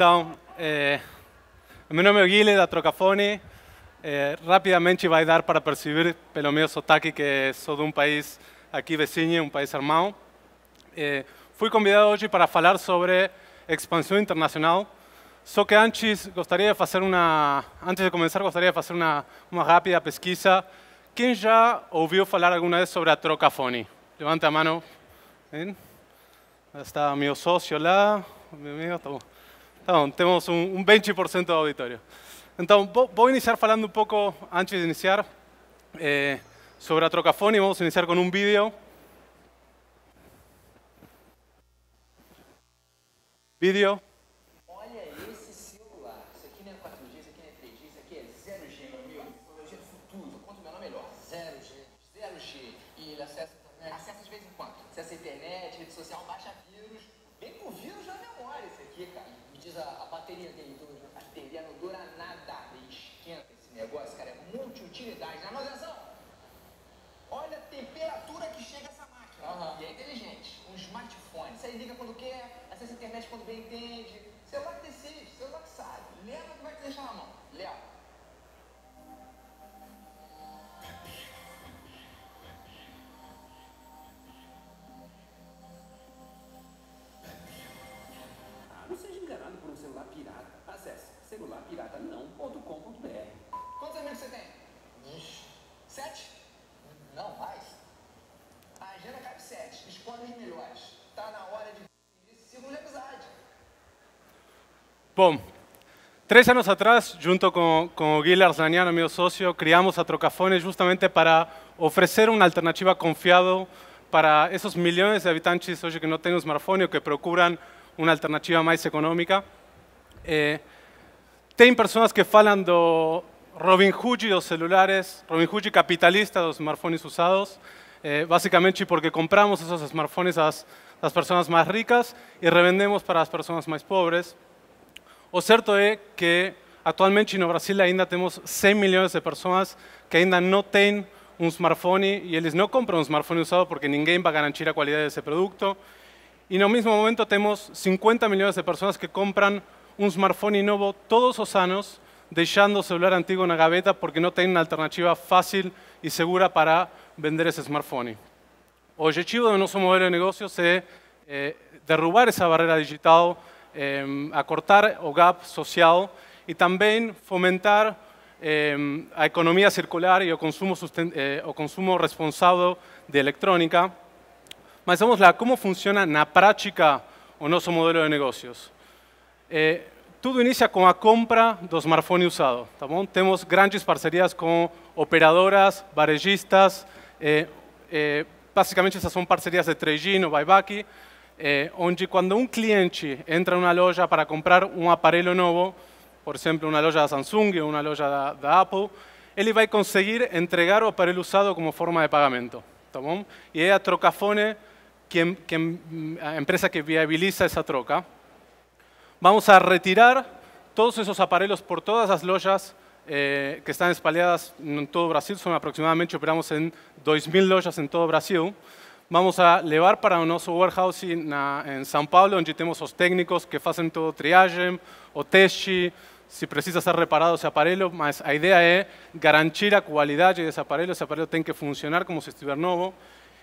Então, eh, é, meu nome é Guilherme da Trocafone. Eh, é, rapidamente vai dar para perceber pelo meu sotaque que sou de um país aqui vizinho, um país irmão. É, eh, fui convidado hoje para falar sobre expansão internacional. Só que antes gostaria de fazer uma, antes de começar gostaria de fazer uma, uma rápida pesquisa. Quem já ouviu falar alguma vez sobre a Trocafone? Levanta a mão. Está meu sócio lá, meu amigo, tá bom. tenemos tenemos un 20% de auditorio. Entonces, voy a iniciar hablando un poco antes de iniciar, eh, sobre atrocafón Y Vamos a iniciar con un vídeo. Vídeo. Bom, tres años atrás, junto con, con Gil Arzanian, mi socio, creamos a Trocafones justamente para ofrecer una alternativa confiado para esos millones de habitantes hoy que no tienen smartphone o que procuran una alternativa más económica. Eh, personas que hablan de Robin Hood los celulares, Robin Hood capitalista los smartphones usados, eh, básicamente porque compramos esos smartphones a las, personas más ricas y revendemos para las personas más pobres. O cierto es eh, que actualmente en Brasil ainda tenemos 100 millones de personas que ainda no tienen un smartphone y ellos no compran un smartphone usado porque ninguém la calidad de ese producto. Y en el mismo momento tenemos 50 millones de personas que compran un smartphone nuevo todos los años dejando o celular en la gaveta porque no tienen una alternativa fácil y segura para vender ese smartphone. El objetivo de nuestro modelo de negocio es eh, derrubar esa barrera digital, eh, acortar o gap social e também fomentar eh, a economia circular e o consumo, eh, o consumo responsável de eletrônica. Mas vamos lá, como funciona na prática o nosso modelo de negócios? Eh, tudo inicia com a compra do smartphone usado. Tá bom? Temos grandes parcerias com operadoras, varejistas, eh, eh, basicamente essas são parcerias de 3 ou no eh, cuando un cliente entra una loja para comprar un aparelho nuevo, por ejemplo, una loja de Samsung o una loja de Apple, él va a conseguir entregar o aparelho usado como forma de pagamento. Y bom? E a Trocafone la empresa que viabiliza esa troca. Vamos a retirar todos esos aparelos por todas las lojas eh, que están espalhadas en todo Brasil, son aproximadamente, operamos en 2.000 lojas en todo Brasil. vamos a levar para o nosso warehouse na, em São Paulo, onde temos os técnicos que fazem todo o triagem, o teste, se precisa ser reparado esse aparelho, mas a ideia é garantir a qualidade desse aparelho, esse aparelho tem que funcionar como se estivesse novo.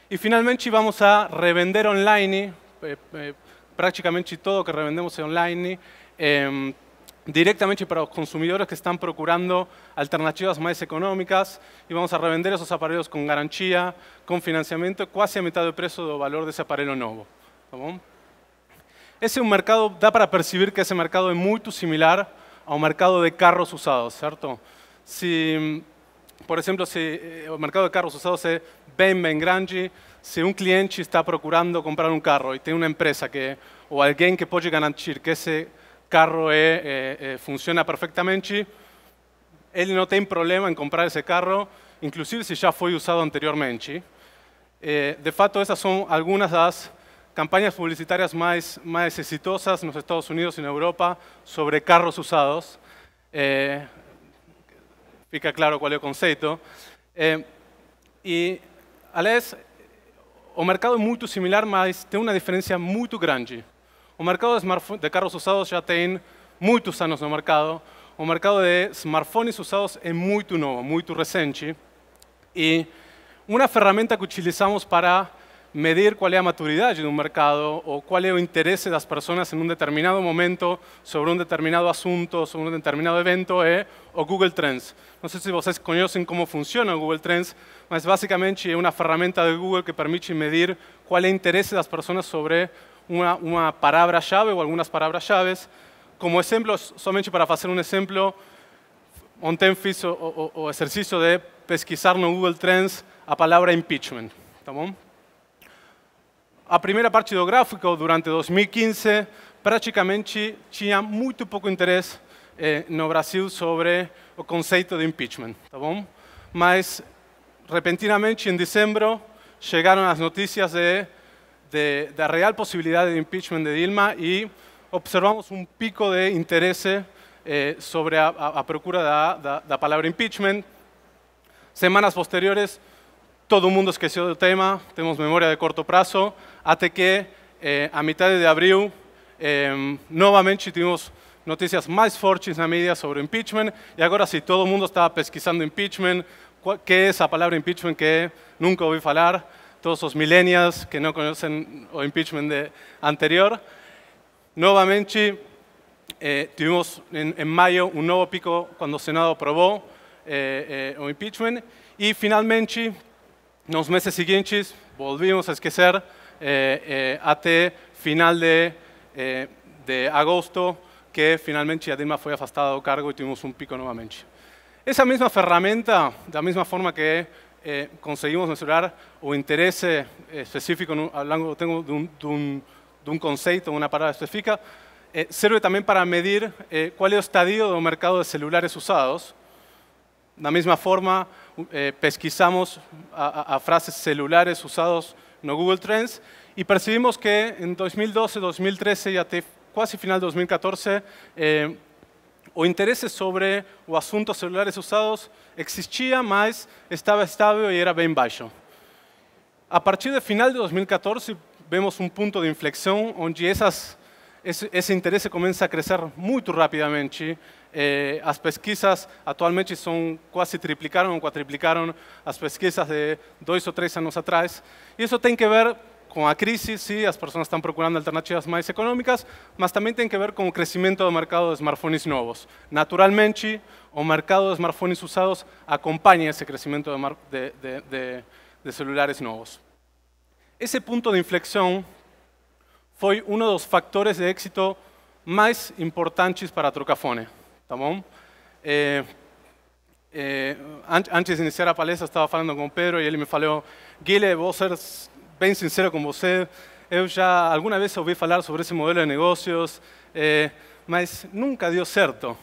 E finalmente vamos a revender online, eh, eh, praticamente todo que revendemos é online, eh, directamente para los consumidores que están procurando alternativas más económicas y vamos a revender esos aparatos con garantía, con financiamiento, casi a mitad de precio del valor de ese aparato nuevo. ese bom? un mercado, da para percibir que ese mercado es muy similar a un mercado de carros usados, ¿cierto? Si, por ejemplo, si eh, el mercado de carros usados es bien, Ben grande, si un cliente está procurando comprar un carro y tiene una empresa que o alguien que puede garantizar que ese carro é, é, funciona perfeitamente, ele não tem problema em comprar esse carro, inclusive se já foi usado anteriormente. Eh, de fato, essas são algumas das campanhas publicitárias mais, mais exitosas nos Estados Unidos e na Europa sobre carros usados. fica claro qual é o conceito. e, aliás, o mercado é muito similar, mas tem uma diferença muito grande. O mercado de, carros usados ya tiene muchos años en el mercado. O mercado de smartphones usados es muy nuevo, muy recente. Y una herramienta que utilizamos para medir cuál es la maturidad de un mercado o cuál es el interés de las personas en un determinado momento sobre un determinado asunto, sobre un determinado evento, es o Google Trends. No sé si ustedes conocen cómo funciona Google Trends, pero básicamente es una herramienta de Google que permite medir cuál es el interés de las personas sobre uma, uma palavra-chave ou algumas palavras-chave. Como exemplo, somente para fazer um exemplo, ontem fiz o, o, o exercício de pesquisar no Google Trends a palavra impeachment. Tá bom? A primeira parte do gráfico, durante 2015, praticamente tinha muito pouco interesse eh, no Brasil sobre o conceito de impeachment, tá bom? Mas, repentinamente, em dezembro, chegaram as notícias de de la real posibilidad de impeachment de Dilma y observamos un pico de interés eh, sobre a, procura de la palabra impeachment. Semanas posteriores, todo el mundo esqueció del tema, tenemos memoria de corto plazo, hasta que eh, a mitad de abril, em, nuevamente tuvimos noticias más fuertes en la media sobre impeachment, y ahora si todo el mundo estaba pesquisando impeachment, qué es esa palabra impeachment que nunca oí hablar todos los millennials que no conocen el impeachment de anterior. Nuevamente, eh, tuvimos en, mayo un nuevo pico cuando el Senado aprobó eh, el eh, impeachment y finalmente, en los meses siguientes, volvimos a esquecer eh, hasta final de, agosto, que finalmente Dilma fue afastado del cargo y tuvimos un pico nuevamente. Esa misma herramienta, de la misma forma que eh, conseguimos mencionar o interés eh, específico, hablando tengo de un, concepto, una palabra específica, eh, sirve también para medir cuál es el estadio del mercado de celulares usados. De la misma forma, pesquisamos a, frases celulares usados en Google Trends y percibimos que en 2012, 2013 y hasta casi final de 2014, o interesse sobre o assunto celulares usados existia, mas estava estável e era bem baixo. A partir do final de 2014, vemos um ponto de inflexão onde essas, esse, interesse começa a crescer muito rapidamente. Eh, as pesquisas atualmente são quase triplicaram ou quadriplicaram as pesquisas de dois ou três anos atrás. E isso tem que ver com a crise, sim, as pessoas estão procurando alternativas mais económicas, mas também tem que ver com o crescimento do mercado de smartphones novos, Naturalmente, o mercado de smartphones usados acompaña esse crescimento de, de, de, de celulares novos. Ese ponto de inflexão foi um dos fatores factores de éxito mais importantes para a Trocafone. Tá bom? É, é, antes de iniciar a palestra, estava falando com o Pedro e ele me falou: Guilherme, vou ser bem sincero com você, eu já alguma vez ouvi falar sobre esse modelo de negócios, é, eh, mas nunca deu certo,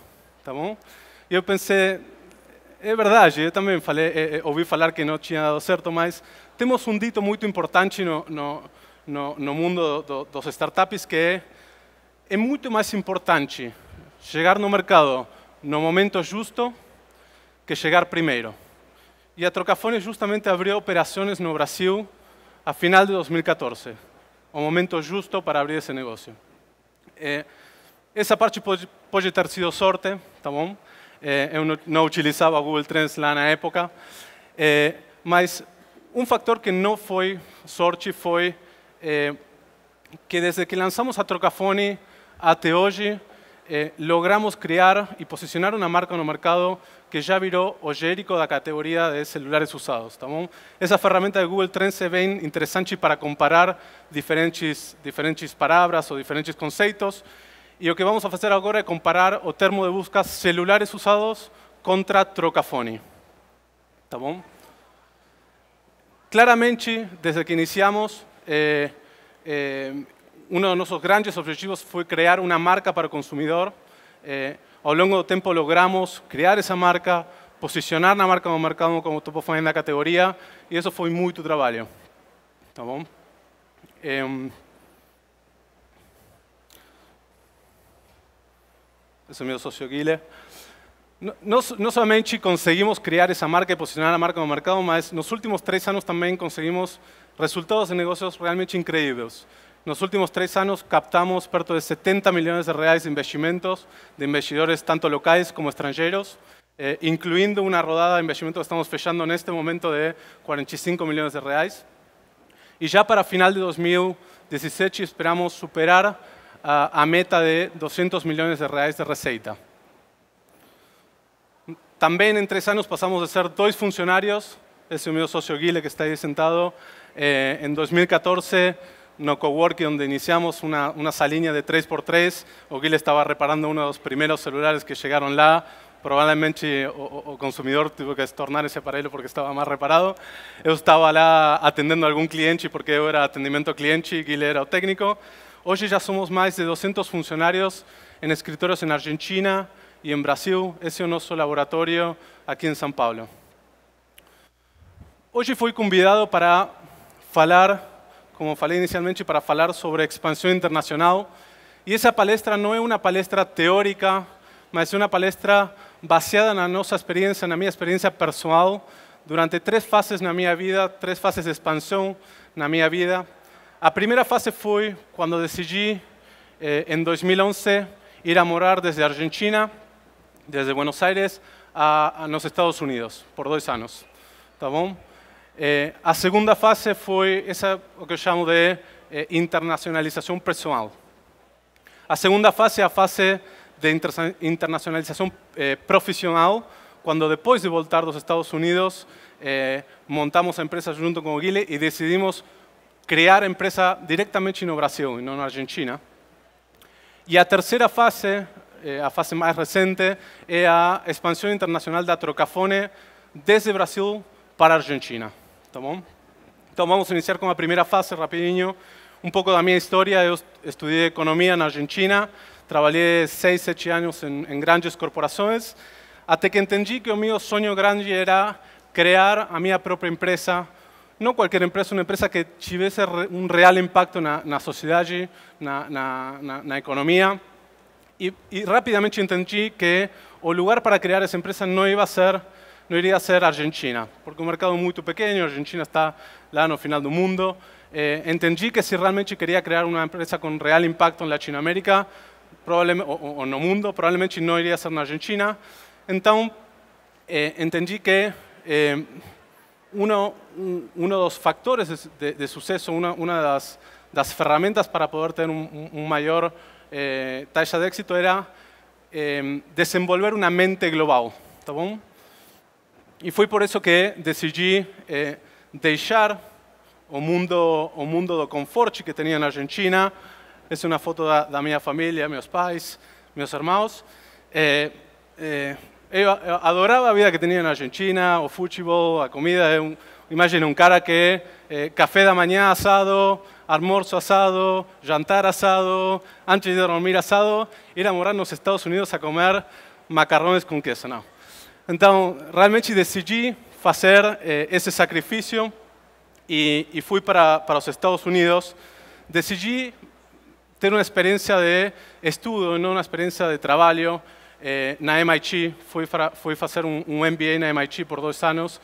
tá bom? E eu pensei, é verdade, eu também falei, é, eh, eh, ouvi falar que não tinha dado certo, mas temos um dito muito importante no, no, no, no mundo do, dos startups que é, é muito mais importante chegar no mercado no momento justo que chegar primeiro. E a Trocafone justamente abriu operações no Brasil a final de 2014, o momento justo para abrir esse negócio. É, eh, essa parte pode, pode, ter sido sorte, tá bom? É, eh, eu não, não utilizava a Google Trends lá na época, é, mas um fator que não foi sorte foi que desde que lançamos a Trocafone até hoje, eh, logramos crear y posicionar una marca en un mercado que ya viró o ya de la categoría de celulares usados. Tá bom? Essa ferramenta de Google Trends é bem interessante para comparar diferentes, diferentes palavras ou diferentes conceitos. E o que vamos a fazer agora é comparar o termo de busca celulares usados contra trocafone. Tá bom? Claramente, desde que iniciamos, eh, eh, uno de nuestros grandes objetivos fue crear una marca para el consumidor. Eh, a lo largo del tiempo logramos crear esa marca, posicionar la marca en el mercado como topo mind en la categoría y eso fue muy tu trabajo. bom? Em, eh, mi socio Guile. No solamente conseguimos crear esa marca y posicionar la marca en el mercado, en los últimos tres años también conseguimos resultados de negocios realmente increíbles los últimos tres años captamos perto de 70 millones de reales de investimentos de investidores tanto locales como extranjeros, eh, incluyendo una rodada de investimentos que estamos fechando en este momento de 45 millones de reales. Y ya para final de 2016 esperamos superar a meta de 200 millones de reales de receita. También en tres años pasamos de ser dos funcionarios, ese mi socio Guile que está ahí sentado, eh, en 2014 no coworking donde iniciamos una, una salina de 3x3. Ogil estaba reparando uno de los primeros celulares que llegaron la Probablemente o, consumidor tuvo que estornar ese aparelho porque estaba más reparado. Yo estaba lá atendiendo a algún cliente porque yo era atendimiento cliente, Gil era técnico. Hoy ya somos más de 200 funcionarios en escritorios en Argentina y en Brasil. Ese es nuestro laboratorio aquí en San Pablo. Hoy fui convidado para hablar como falei inicialmente, para falar sobre expansão internacional. E essa palestra não é uma palestra teórica, mas é uma palestra baseada na nossa experiência, na minha experiência pessoal, durante três fases na minha vida, três fases de expansão na minha vida. A primeira fase foi quando decidi, eh, em 2011, ir a morar desde a Argentina, desde Buenos Aires, a, a, Estados Unidos, por dois anos. Tá bom? Eh, a segunda fase foi essa, o que eu chamo de eh, internacionalização pessoal. A segunda fase é a fase de internacionalização eh, profissional, quando depois de voltar dos Estados Unidos, montamos a empresa junto com o Guile e decidimos criar a empresa diretamente no Brasil e não na Argentina. E a terceira fase, a fase mais recente, é a expansão internacional da Trocafone desde Brasil para a Argentina tá bom? Então vamos iniciar com a primeira fase rapidinho, um pouco da minha história. Eu estudei economia na Argentina, trabalhei seis, sete anos em, em grandes corporações, até que entendi que o meu sonho grande era criar a minha própria empresa, não qualquer empresa, uma empresa que tivesse um real impacto na, na sociedade, na, na, na economia. E, e, rapidamente entendi que o lugar para criar essa empresa não ia ser No iría a ser Argentina, porque un mercado muy pequeño. Argentina está lá no final del mundo. Eh, entendí que si realmente quería crear una empresa con real impacto en Latinoamérica o en el mundo, probablemente no iría a ser en Argentina. Entonces, eh, entendí que eh, uno, de los factores de, una de las herramientas para poder tener una mayor tasa de éxito era desenvolver una mente global, ¿está bien? E foi por isso que decidi eh, deixar o mundo, o mundo do conforto que tinha na Argentina. Essa é uma foto da, da minha família, meus pais, meus irmãos. eu, eh, eu, eh, adorava a vida que tinha na Argentina, o futebol, a comida. Eu, imagina um cara que café da manhã assado, almoço asado, jantar asado, antes de dormir asado, ir a morar nos Estados Unidos a comer macarrones com queso. não então, realmente decidi fazer eh, esse sacrifício e, e fui para, para os Estados Unidos. Decidi ter uma experiência de estudo, não uma experiência de trabalho eh, na MIT. Fui, para, fui fazer um, um MBA na MIT por dois anos.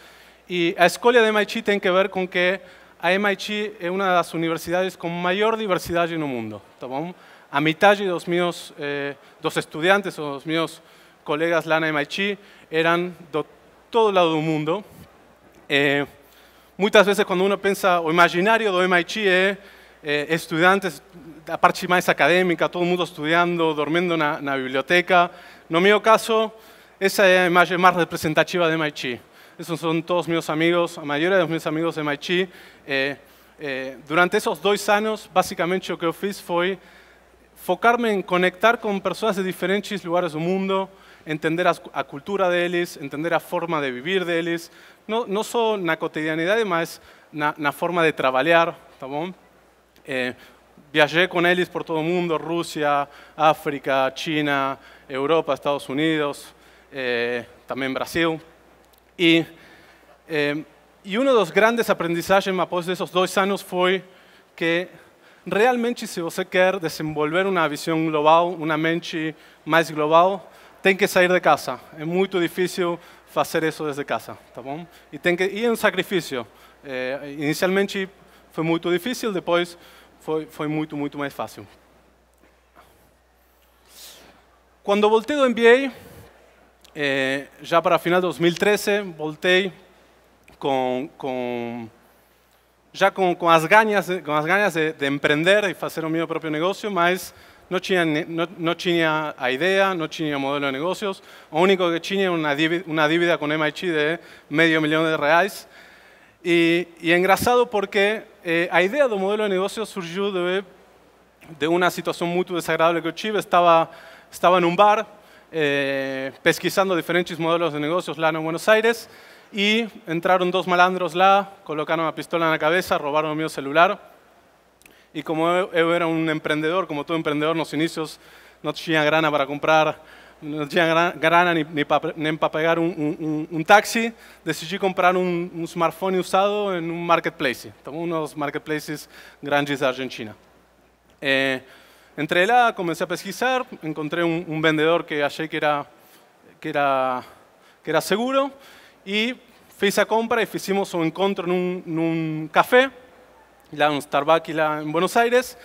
E a escolha da MIT tem que ver com que a MIT é uma das universidades com maior diversidade no mundo, tá bom? A metade dos meus eh, dos estudantes ou dos meus colegas lá na MIT eran de todo lado del mundo. Eh, muitas vezes quando uno pensa, o imaginário do MIT é, eh, eh, estudantes, a parte mais acadêmica, todo mundo estudando, dormindo na, biblioteca. No meu caso, essa é a imagem mais representativa de MIT. Esses são todos meus amigos, a maioria dos meus amigos de MIT. É, eh, durante esses dois anos, basicamente o que eu fiz foi focar-me em conectar com pessoas de diferentes lugares do mundo, entender a, cultura deles, entender a forma de vivir deles, não, não só na cotidianidade, mas na, na forma de trabalhar, tá bom? É, viajei com eles por todo o mundo, Rússia, África, China, Europa, Estados Unidos, é, também Brasil. E, é, e um dos grandes aprendizagens após esses dois anos foi que realmente se você quer desenvolver uma visão global, uma mente mais global, tem que sair de casa. É muito difícil fazer isso desde casa, tá bom? E tem que ir em sacrifício. É, eh, inicialmente foi muito difícil, depois foi, foi muito, muito mais fácil. Quando voltei do MBA, é, eh, já para a final de 2013, voltei com, com já com, com as ganhas, com as ganhas de, de empreender e fazer o meu próprio negócio, mas No no idea, no idea, modelo de negocios. Lo único único que era una, una dívida con MIT de medio millón de reales. Y y porque eh, idea idea modelo de negocios surgió de, una situación muy desagradable que Chive estaba Estaba en un bar, eh, pesquisando diferentes modelos de negocios lá en Buenos Aires Y entraron dos malandros lá, colocaron una pistola en la cabeza, robaron mi celular y como yo e- era un emprendedor, como todo emprendedor, en los inicios no tenía grana para comprar, no tenía grana ni, para pegar pagar un, taxi, decidí comprar un, smartphone usado en un marketplace, uno de los marketplaces grandes de Argentina. Eh, entre lá comencé a pesquisar, encontré un, vendedor que hallé que era, que, era, que era seguro y hice a compra y hicimos un encuentro en un café la en Starbucks en Buenos Aires.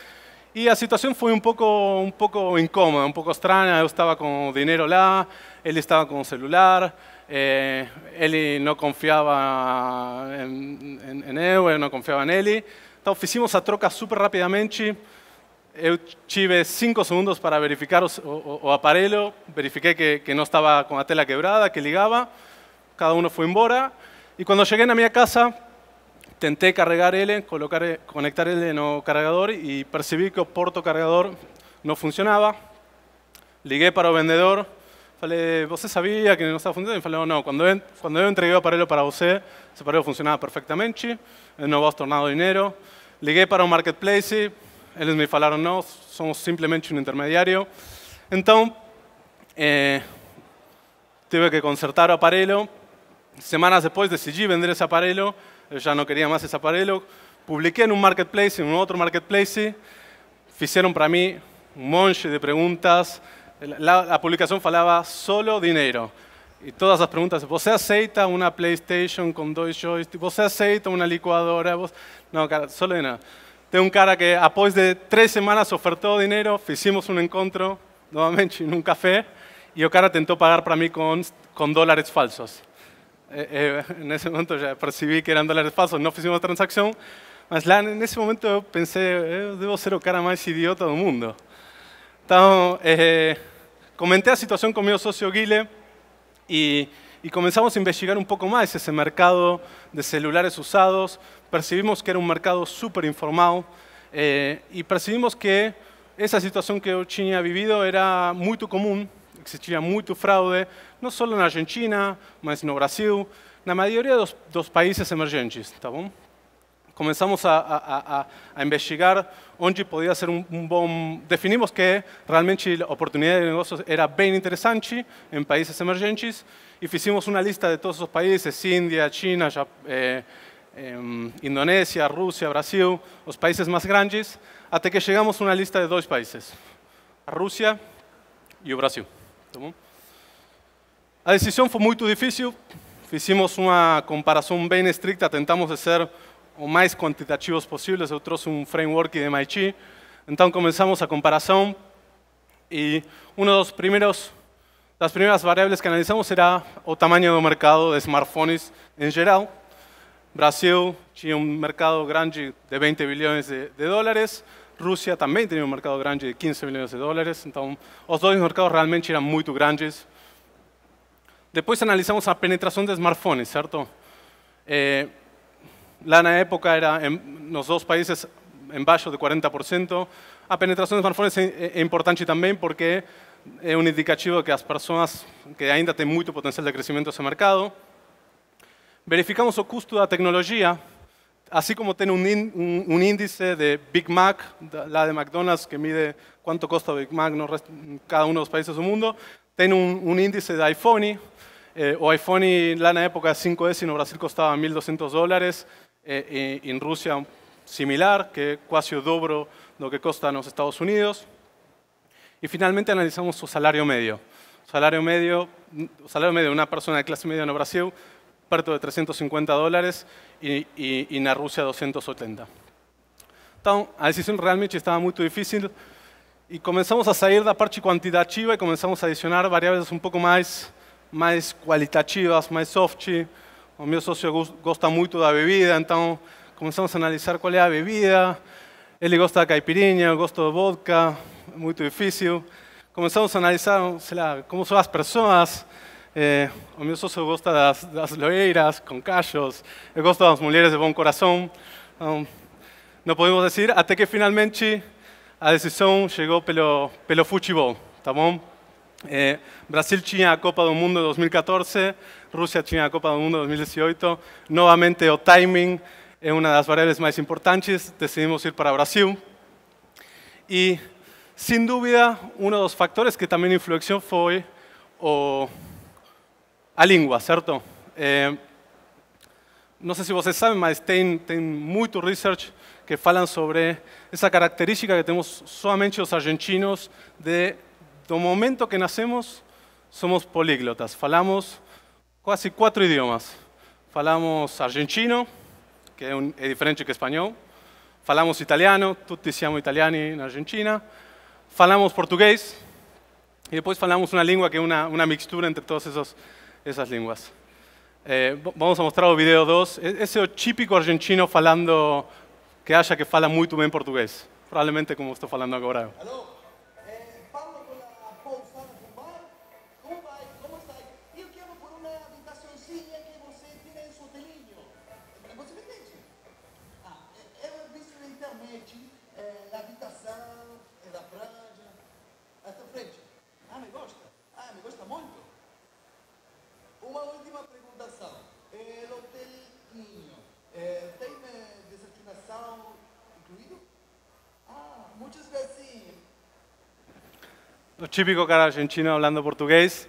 Y la situación fue un poco, un poco incómoda, un poco extraña. Yo estaba con dinero la él estaba con celular, él eh, no confiaba en, en, en no confiaba en él. Entonces hicimos la troca súper rápidamente. Yo chive cinco segundos para verificar o, o, Verifiqué que, que, no estaba con la tela quebrada, que ligaba, cada uno fue embora. Y cuando llegué a mi casa, Tenté cargar L, colocar, conectar L el cargador y percibí que Porto cargador no funcionaba. Ligué para el vendedor, fale, ¿vos sabía que no estaba funcionando? me falaron oh, no, cuando cuando yo entregué el aparelho para usted, ese aparelho funcionaba perfectamente, eh, no vos tornado dinero. Ligué para un marketplace, ellos me falaron no, somos simplemente un intermediario. Entonces, eh, tuve que consertar el aparelho. Semanas después, decidí vender ese aparelho ya no quería más ese aparelho. Publiqué en un marketplace, en un otro marketplace, hicieron para mí un monje de preguntas. La, publicación falaba solo dinero. Y todas las preguntas, ¿vos se aceita una PlayStation con dos joysticks? ¿Vos se aceita una licuadora? ¿Vos? No, cara, solo dinero. Tengo un cara que después de tres semanas ofertó dinero, hicimos un encuentro nuevamente en un café y el cara intentó pagar para mí con dólares falsos. Eh, eh, en ese momento ya percibí que eran dólares falsos, no hicimos transacción, mas en ese momento pensé, eh, debo ser o cara más idiota del mundo. comenté la situación con mi socio Guile y, comenzamos a investigar un poco más ese mercado de celulares usados, percibimos que era un mercado súper informado y percibimos que esa situación que yo ha vivido era muy común existia muito fraude, não só na Argentina, mas no Brasil, na maioria dos, dos países emergentes, tá bom? Começamos a, a, a, a investigar onde podia ser um, um, bom... Definimos que realmente a oportunidade de negócios era bem interessante em países emergentes e fizemos uma lista de todos os países, Índia, China, Jap... eh, eh, Indonésia, Rússia, Brasil, os países mais grandes, até que chegamos a uma lista de dois países, a Rússia e o Brasil. Tá bom? A decisão foi muito difícil. Fizemos uma comparação bem estricta, tentamos ser o mais quantitativos possíveis. Eu trouxe um framework de MIT. Então começamos a comparação e uma dos primeiros das primeiras variáveis que analisamos era o tamanho do mercado de smartphones em geral. O Brasil tinha um mercado grande de 20 bilhões de, de dólares, Rússia também tinha um mercado grande de 15 milhões de dólares, então os dois mercados realmente eram muito grandes. Depois analisamos a penetração de smartphones, certo? É, eh, lá na época era, em, nos dois países, embaixo de 40%. A penetração de smartphones é, é importante também porque é um indicativo que as pessoas que ainda têm muito potencial de crescimento nesse mercado. Verificamos o custo da tecnologia, así como tiene un, índice de Big Mac, la de McDonald's que mide cuánto cuesta Big Mac en cada uno de los países del mundo, tiene un, índice de iPhone, eh, o iPhone en la época 5S en Brasil costaba 1.200 dólares, eh, en Rusia similar, que casi dobro lo que costa en los Estados Unidos. Y finalmente analizamos su salario medio. salario medio, salario medio de una persona de clase media en Brasil Perto de 350 dólares e, na Rússia 280. Então, a decisão realmente estava muito difícil e começamos a sair da parte quantitativa e começamos a adicionar variáveis um pouco mais, mais qualitativas, mais soft. O meu socio gosta muito da bebida, então começamos a analisar qual é a bebida. Ele gosta da caipirinha, eu gosto de vodka, muito difícil. Começamos a analisar, sei lá, como são as pessoas, A eh, o meu sócio gosta las loeiras, con com cachos, eu gosto las mulheres de buen corazón. Um, no podemos decir, até que finalmente a decisión llegó pelo, pelo futebol, tá eh, Brasil tinha a Copa del Mundo 2014, Rusia tinha a Copa del Mundo 2018. nuevamente o timing una de las variables más importantes. Decidimos ir para Brasil. Y sin duda, uno de los factores que también influyó fue a língua, certo? É, eh, não sei se vocês sabem, mas tem, tem muito research que falam sobre essa característica que temos somente os argentinos de, do momento que nascemos, somos políglotas. Falamos quase quatro idiomas. Falamos argentino, que é, um, é diferente que espanhol. Falamos italiano, tutti siamo italiani na Argentina. Falamos português. E depois falamos uma língua que é uma, uma mistura entre todos esses esas lenguas. Eh, vamos a mostrar o video 2. Ese é típico argentino falando que haya que fala muito bem português. Probablemente como estou falando agora. típico cara argentino falando português.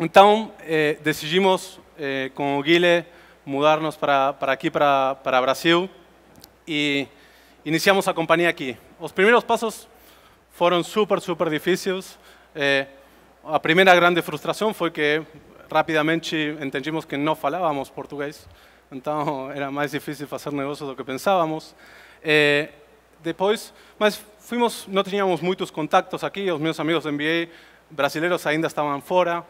então, eh, decidimos, eh, com o Guile, mudarmos para, para aqui, para, para Brasil, e iniciamos a companhia aqui. Os primeiros passos foram super, super difíceis. Eh, a primeira grande frustração foi que rapidamente entendimos que não falávamos português, então era mais difícil fazer negócio do que pensávamos. depois, mas fuimos, no teníamos muitos contactos aqui, os meus amigos NBA MBA brasileiros ainda estavam fora,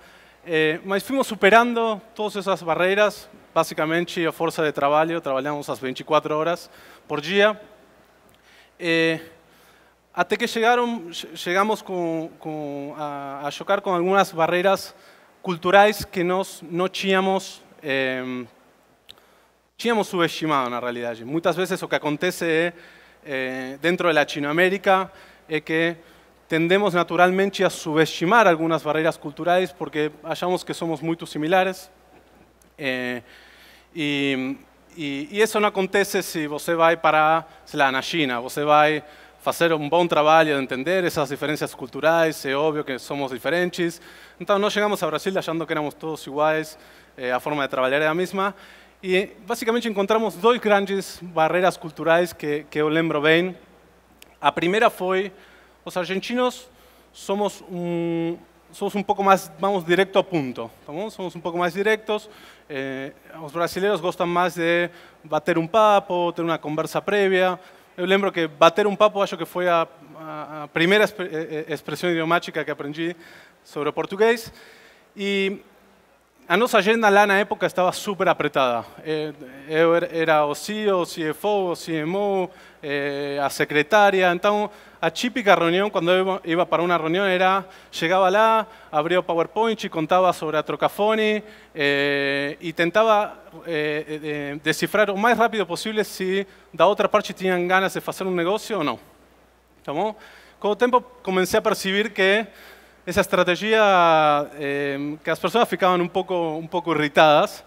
eh, mas fomos superando todas essas barreiras, basicamente a força de trabalho, trabalhamos as 24 horas por dia, eh, até que chegaram, chegamos a, a, chocar com algumas barreiras culturais que nós não tínhamos, eh, tínhamos subestimado na realidade. Muitas vezes o que acontece é eh, dentro de Latinoamérica es que tendemos naturalmente a subestimar algunas barreras culturales porque hallamos que somos muy similares. Eh, y, e, isso não acontece se você vai para, a China. Você vai fazer um bom trabalho de entender essas diferenças culturais, é óbvio que somos diferentes. Então, nós chegamos ao Brasil achando que éramos todos iguais, eh, a forma de trabalhar é a mesma. E eh, basicamente encontramos dois grandes barreiras culturais que, que eu lembro bem. A primeira foi, os argentinos somos um, somos um pouco mais, vamos direto ao ponto, tá bom? Somos um pouco mais diretos. Eh, os brasileiros gostam mais de bater um papo, ter uma conversa prévia. Eu lembro que bater um papo acho que foi a, a, a primeira eh, eh, expressão idiomática que aprendi sobre o português. E nos Allenda en lana época estaba súper apretada. Eh, eh, era o CEO, o CFO, o CMO, eh, a secretaria la a típica reunión cuando iba para una reunión era llegaba la, abría PowerPoint y contaba sobre a Trocafone y eh, descifrar lo más rápido posible si da otra parte tenían ganas de hacer un negocio o no. Tá Con el tiempo comencé a percibir que esa estrategia eh, que las personas ficaban un poco, un poco irritadas,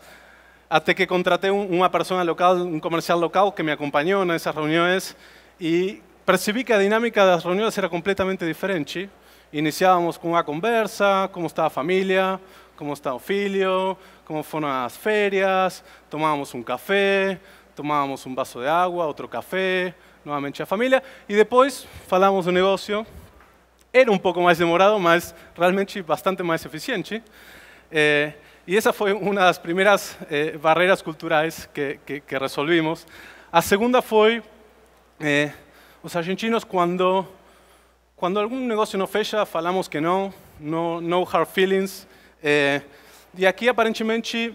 hasta que contraté un, una persona local, un comercial local que me acompañó en esas reuniones y percibí que la dinámica de las reuniones era completamente diferente. Iniciábamos con una conversa, cómo está la familia, cómo está el filho, cómo fueron las ferias, tomábamos un café, tomábamos un vaso de agua, otro café, nuevamente a familia, y después falávamos de negocio, era um pouco mais demorado, mas realmente bastante mais eficiente. É, eh, e essa foi uma das primeiras é, eh, barreiras culturais que, que, que, resolvimos. A segunda foi é, os argentinos, quando, quando algum negócio não fecha, falamos que não, no, no hard feelings. e eh, aqui, aparentemente,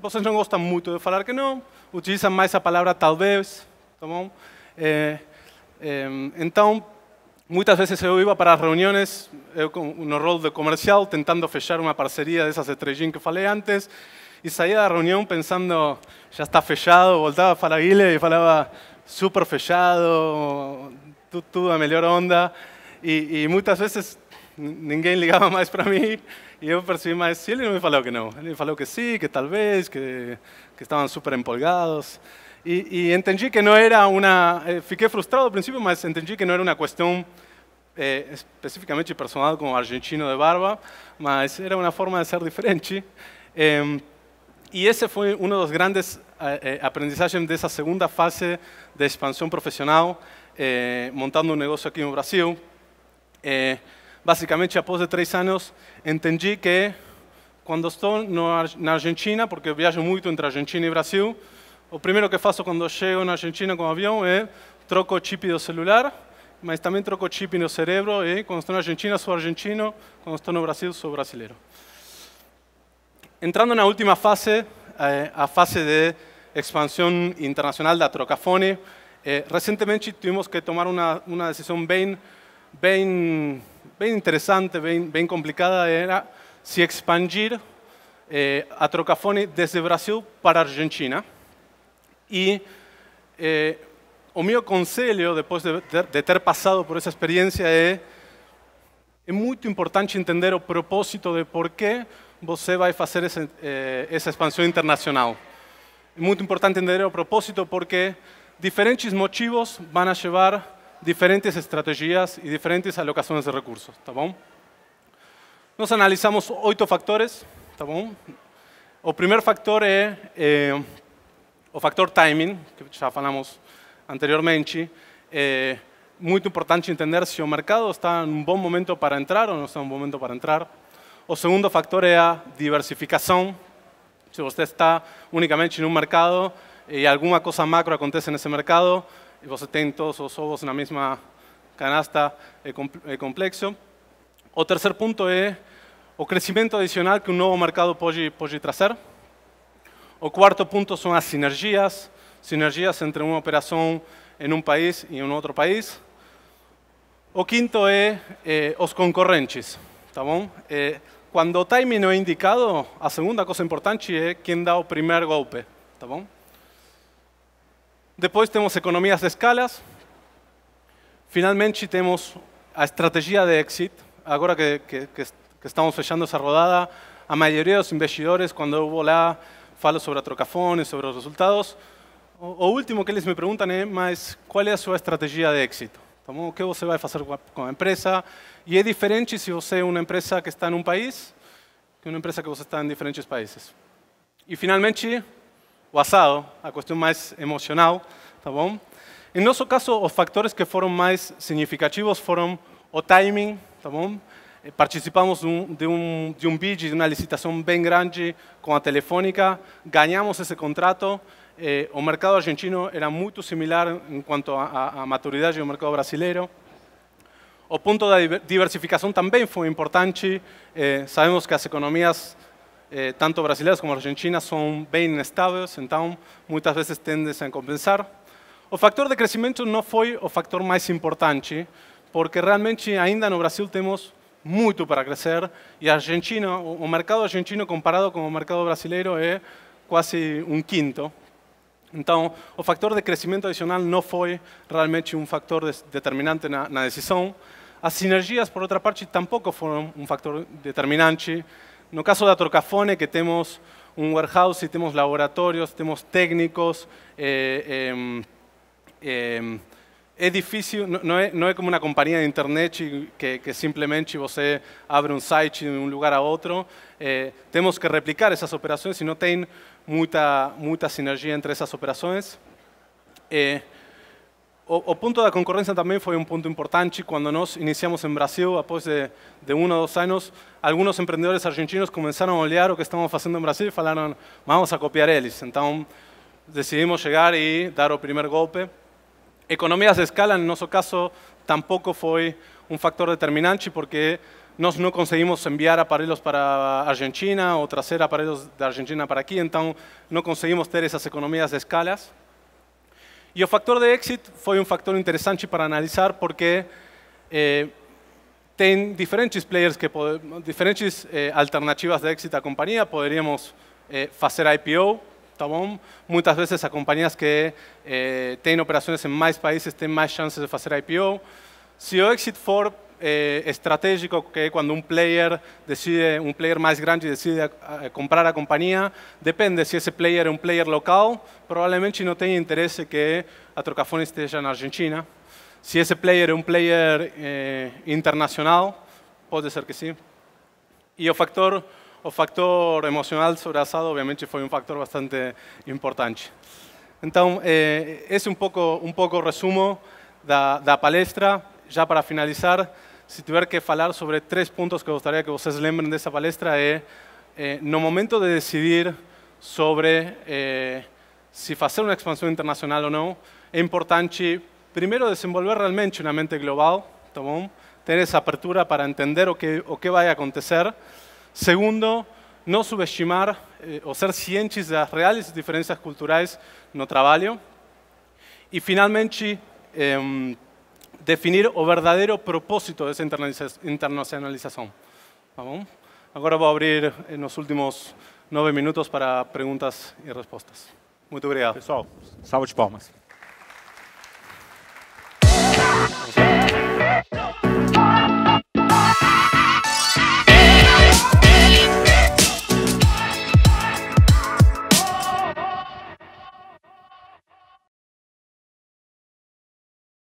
vocês não gostam muito de falar que não, utilizam mais a palavra talvez, tá bom? então, Muitas vezes eu iba para reuniões, eu um rol de comercial, tentando fechar uma parceria dessas estrellinhas que falei antes, e saía da reunião pensando, já está fechado, voltava para a Guile e falava, super fechado, tudo a melhor onda, e, e muitas vezes ninguém ligava mais para mim, e eu percebi mais, e ele não me falou que não, ele me falou que sim, que talvez, que, que estavam super empolgados, e, e, entendi que não era uma... Eh, Fiquei frustrado ao princípio, mas entendi que não era uma questão eh, especificamente personal com o argentino de barba, mas era uma forma de ser diferente. e esse foi um dos grandes eh, eh aprendizagens dessa segunda fase de expansão profissional, eh, montando um negócio aqui no Brasil. basicamente, após de três anos, entendi que quando estou no, na Argentina, porque eu viajo muito entre Argentina e Brasil, Lo primero que hago cuando llego a Argentina con avión es eh, troco chip celular, pero también troco cerebro, chip el cerebro, y eh, cuando estoy en Argentina soy argentino, cuando estoy en Brasil soy brasileiro. Entrando en la última fase, eh, a fase de expansión internacional de Trocafone, recientemente tuvimos que tomar una, una decisión bien, bien, interesante, bien, bien, complicada, era si expandir a Trocafone desde Brasil para Argentina. e eh, o meu conselho, depois de ter, de ter passado por essa experiência, é é muito importante entender o propósito de por que você vai fazer essa, eh, essa expansão internacional. É muito importante entender o propósito porque diferentes motivos vão a levar diferentes estratégias e diferentes alocações de recursos, tá bom? Nós analisamos oito fatores, tá bom? O primeiro fator é, é eh, o factor timing, que já falamos anteriormente, é eh, muito importante entender se o mercado está em um bom momento para entrar ou não está um bom momento para entrar. O segundo fator é a diversificação. Se você está unicamente um mercado e alguma coisa macro acontece nesse mercado, e você tem todos os ovos na mesma canasta, é complexo. O terceiro ponto é o crescimento adicional que um novo mercado pode, pode trazer. O quarto ponto são as sinergias, sinergias entre uma operação em um país e em outro país. O quinto é, eh, os concorrentes, tá bom? quando eh, o timing não é indicado, a segunda coisa importante é quem dá o primeiro golpe, tá bom? Depois temos economias de escalas. Finalmente temos a estratégia de exit. Agora que, que, que estamos fechando essa rodada, a maioria dos investidores, quando eu lá falo sobre a Trocafone, sobre os resultados. O último que eles me perguntam é, mas qual é a sua estratégia de êxito? Então, o que você vai fazer com a empresa? E é diferente se você é uma empresa que está em um país que uma empresa que você está em diferentes países. E, finalmente, o assado, a questão mais emocional, tá bom? Em nosso caso, os fatores que foram mais significativos foram o timing, tá bom? participamos de um, de um bid, de uma licitação bem grande com a Telefônica, ganhamos esse contrato. o eh, mercado argentino era muito similar em quanto à maturidade do mercado brasileiro. O ponto da diversificação também foi importante. Eh, sabemos que as economias, eh, tanto brasileiras como argentinas, são bem instáveis, então muitas vezes tendem a compensar. O fator de crescimento não foi o fator mais importante, porque realmente ainda no Brasil temos muito para crescer e Argentina, o mercado argentino comparado com o mercado brasileiro é quase um quinto. Então, o fator de crescimento adicional não foi realmente um fator determinante na, na decisão. As sinergias, por outra parte, tampouco foram um fator determinante. No caso da Trocafone, que temos um warehouse, temos laboratórios, temos técnicos, eh, eh, eh, é difícil, não é, não é como uma companhia de internet que, que simplesmente você abre um site de um lugar a outro. É, eh, temos que replicar essas operações e não tem muita, muita sinergia entre essas operações. É, eh, o, o, ponto da concorrência também foi um ponto importante quando nós iniciamos em Brasil, após de, de um ou dois anos, alguns empreendedores argentinos começaram a olhar o que estamos fazendo em Brasil e falaram, vamos a copiar eles. Então, decidimos chegar e dar o primeiro golpe. Economías de escala, en nuestro caso, tampoco fue un factor determinante porque nós não conseguimos enviar aparelhos para Argentina ou trazer aparelhos da Argentina para aqui, então não conseguimos ter essas economias de escalas. E o factor de exit foi um factor interessante para analisar porque eh, tem diferentes players que diferentes eh, alternativas de exit à companhia. Poderíamos eh, fazer IPO, tá bom? Muitas vezes as companhias que eh, têm operações em mais países têm mais chances de fazer IPO. Se o exit for eh, estratégico, que é quando um player decide, um player mais grande decide a, eh, a comprar a companhia, depende se esse player é um player local, provavelmente não tem interesse que a Trocafone esteja na Argentina. Se esse player é um player eh, internacional, pode ser que sim. E o fator o factor emocional sobrasado obviamente foi um factor bastante importante. Então, eh, esse é um pouco um pouco o resumo da, da palestra. Já para finalizar, se tiver que falar sobre três pontos que eu gostaria que vocês lembrem dessa palestra é, eh, no momento de decidir sobre eh, se fazer uma expansão internacional ou não, é importante primeiro desenvolver realmente uma mente global, tá bom? ter essa apertura para entender o que, o que vai acontecer Segundo, no subestimar eh, o ser cientes das reales diferencias culturais no trabalho. E, finalmente, eh, definir o verdadeiro propósito dessa internacionalização. Agora vou abrir eh, nos últimos nove minutos para perguntas e respostas. Muito obrigado. Pessoal, salve de palmas. Vamos